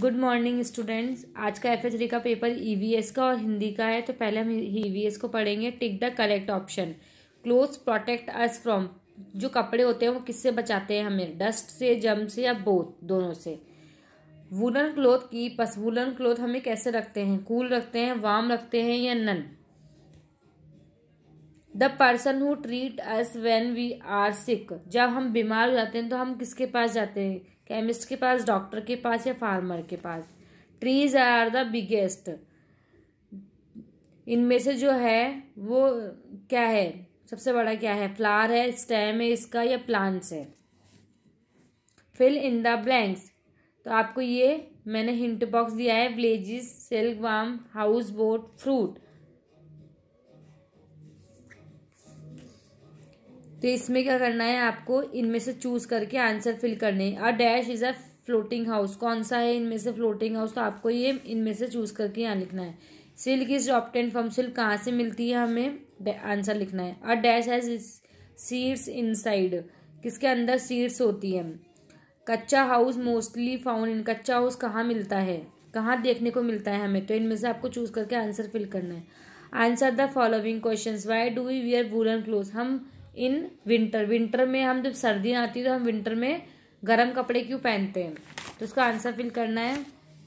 good morning students आज का F का पेपर ईवीएस e का और हिंदी का है तो पहले हम ईवीएस e को पढ़ेंगे tick the correct option cloth protect us from जो कपड़े होते हैं वो किससे बचाते हैं हमें डस्ट से जम से या बोथ दोनों से वुलन क्लोथ की पस वुलन क्लोथ हमें कैसे रखते हैं कूल रखते हैं वार्म रखते हैं या name the person who treat us when we are sick जब हम बीमार हो जाते हैं तो हम किसके पास जाते हैं केमिस्ट के पास डॉक्टर के पास या फार्मर के पास ट्रीज आर द बिगेस्ट इनमें से जो है वो क्या है सबसे बड़ा क्या है फ्लावर है स्टेम है इसका या प्लांट्स है फिल इन द ब्लैंक्स तो आपको ये मैंने हिंट बॉक्स दिया है ब्लेजिस सेल्क वाम हाउस बोट फ्रूट तो इसमें क्या करना है आपको इनमें से चूज करके आंसर फिल करने a dash is a floating house कौन सा है इनमें से फ्लोटिंग हाउस तो आपको ये इनमें से चूज करके यहाँ लिखना है silk is obtain from silk कहाँ से मिलती है हमें आंसर लिखना है a dash has seeds inside किसके अंदर सीड्स होती है कच्चा हाउस मोस्टली फाउंड इन कच्चा हाउस कहाँ मिलता है कहाँ देखने को मिलता है हमें तो इनमें से आपको चूज करके आंसर फिल करना है answer the following question why do we wear woollen cloth हम इन विंटर विंटर में हम जब सर्दियाँ आती है तो हम विंटर में गर्म कपड़े क्यों पहनते हैं तो उसका आंसर फिल करना है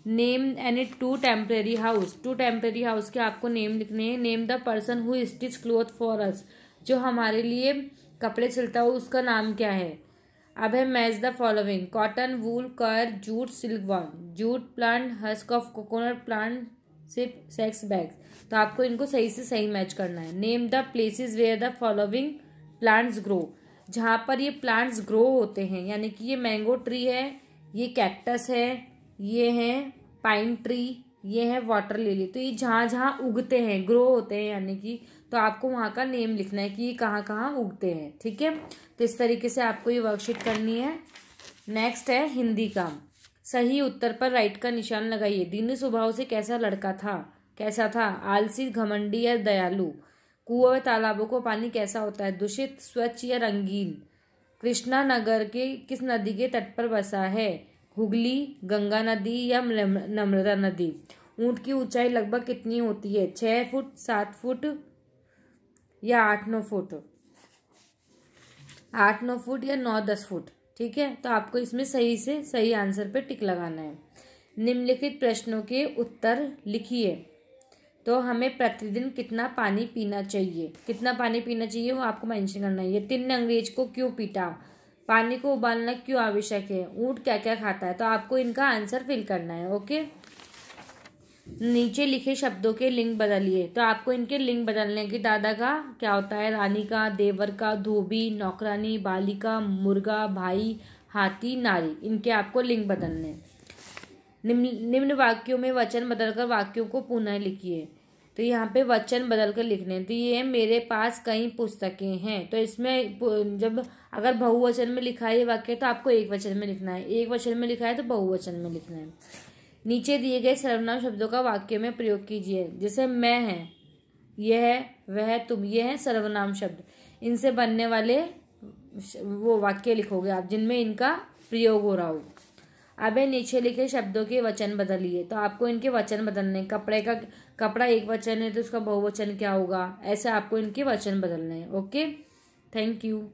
name any two temporary house two temporary house के आपको नेम लिखने हैं name the person who stitch cloth for us जो हमारे लिए कपड़े सिलता हो उसका नाम क्या है अब है match the following cotton wool coir jute silk one jute plant husk of coconut plant सिर्फ सेक्स बैग तो आपको इनको सही से सही मैच करना है name the places where the following plants grow जहाँ पर ये प्लांट्स ग्रो होते हैं यानी कि ये मैंगो ट्री है ये कैक्टस है ये है पाइन ट्री ये है वाटर लिली तो ये जहाँ जहाँ उगते हैं ग्रो होते हैं यानी कि तो आपको वहाँ का नेम लिखना है कि ये कहाँ कहाँ उगते हैं ठीक है तो इस तरीके से आपको ये वर्कशीट करनी है नेक्स्ट है हिंदी का सही उत्तर पर राइट का निशान लगाइए दिन स्वभाव से कैसा लड़का था कैसा था आलसी घमंडी या दयालु कुओं व तालाबों को पानी कैसा होता है दूषित स्वच्छ या रंगीन कृष्णा नगर के किस नदी के तट पर बसा है हुगली गंगा नदी या नम्रता नदी ऊंट की ऊंचाई लगभग कितनी होती है छः फुट सात फुट या आठ नौ फुट आठ नौ फुट या नौ दस फुट ठीक है तो आपको इसमें सही से सही आंसर पे टिक लगाना है निम्नलिखित प्रश्नों के उत्तर लिखिए तो हमें प्रतिदिन कितना पानी पीना चाहिए कितना पानी पीना चाहिए वो आपको मेंशन करना है ये तीन अंग्रेज को क्यों पीटा पानी को उबालना क्यों आवश्यक है ऊँट क्या क्या खाता है तो आपको इनका आंसर फिल करना है ओके नीचे लिखे शब्दों के लिंक बदलिए तो आपको इनके लिंक बदलने की दादा का क्या होता है रानी का देवर का धोबी नौकरानी बालिका मुर्गा भाई हाथी नारी इनके आपको लिंक बदलने हैं निम्न निम्न वाक्यों में वचन बदलकर वाक्यों को पुनः लिखिए तो यहाँ पे वचन बदल कर लिखने तो ये मेरे पास कई पुस्तकें हैं तो इसमें जब अगर बहुवचन में लिखा है ये वाक्य तो आपको एक वचन में लिखना है एक वचन में लिखा है तो बहुवचन में लिखना है नीचे दिए गए सर्वनाम शब्दों का वाक्य में प्रयोग कीजिए जैसे मैं है यह है वह है तुम ये है सर्वनाम शब्द इनसे बनने वाले वो वाक्य लिखोगे आप जिनमें इनका प्रयोग हो रहा हो अब नीचे लिखे शब्दों के वचन बदलिए तो आपको इनके वचन बदलने कपड़े का कपड़ा एक वचन है तो उसका बहुवचन क्या होगा ऐसे आपको इनके वचन बदलने हैं ओके थैंक यू